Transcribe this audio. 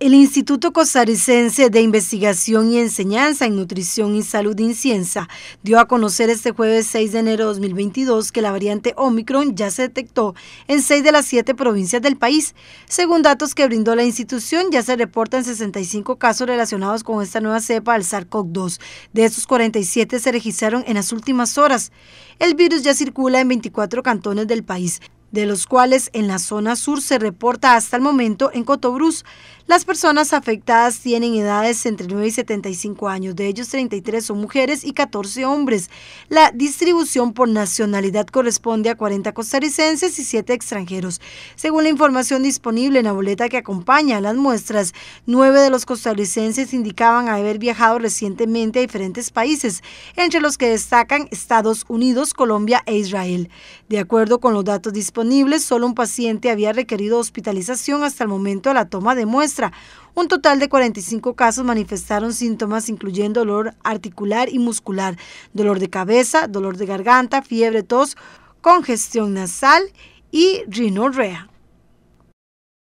El Instituto Costarricense de Investigación y Enseñanza en Nutrición y Salud Incienza dio a conocer este jueves 6 de enero de 2022 que la variante Omicron ya se detectó en seis de las siete provincias del país. Según datos que brindó la institución, ya se reportan 65 casos relacionados con esta nueva cepa al SARS-CoV-2. De estos 47 se registraron en las últimas horas. El virus ya circula en 24 cantones del país de los cuales en la zona sur se reporta hasta el momento en Cotobruz. Las personas afectadas tienen edades entre 9 y 75 años, de ellos 33 son mujeres y 14 hombres. La distribución por nacionalidad corresponde a 40 costarricenses y 7 extranjeros. Según la información disponible en la boleta que acompaña las muestras, 9 de los costarricenses indicaban haber viajado recientemente a diferentes países, entre los que destacan Estados Unidos, Colombia e Israel. De acuerdo con los datos disponibles, solo un paciente había requerido hospitalización hasta el momento de la toma de muestra. Un total de 45 casos manifestaron síntomas incluyendo dolor articular y muscular, dolor de cabeza, dolor de garganta, fiebre, tos, congestión nasal y rinorrea.